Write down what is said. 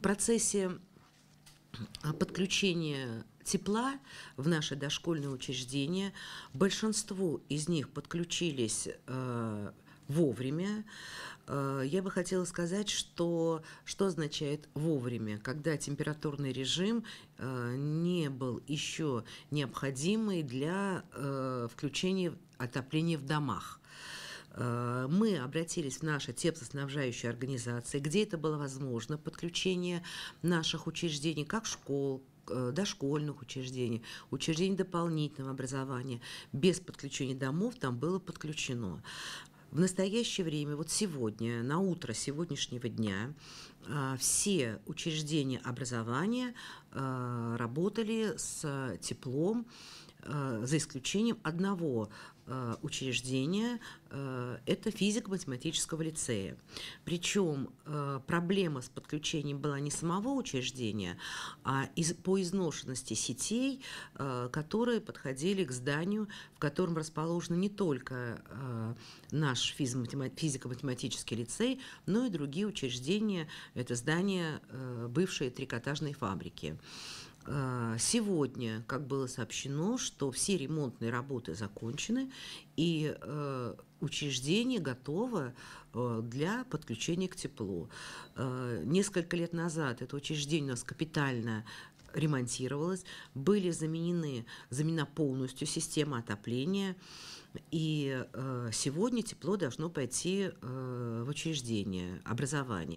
в процессе а, подключения тепла в наши дошкольные учреждения. Большинство из них подключились а, вовремя. А, я бы хотела сказать, что, что означает вовремя, когда температурный режим не был еще необходимый для включения отопления в домах. Э, мы обратились в наши теплоснабжающие организации, где это было возможно, подключение наших учреждений, как школ, э, дошкольных учреждений, учреждений дополнительного образования. Без подключения домов там было подключено. В настоящее время, вот сегодня, на утро сегодняшнего дня, э, все учреждения образования работали с теплом, за исключением одного Э, учреждение э, – это физик математического лицея. Причем э, проблема с подключением была не самого учреждения, а из, по изношенности сетей, которые подходили к зданию, в котором расположен не только наш физико-математический лицей, но и другие учреждения. Это здание бывшей трикотажной фабрики. А, сегодня, как было сообщено, что все ремонтные работы закончены, и а, учреждение готово а, для подключения к теплу. Несколько лет назад это учреждение у нас капитально ремонтировалось, были заменены, заменена полностью система отопления, и сегодня тепло должно пойти в учреждение образования.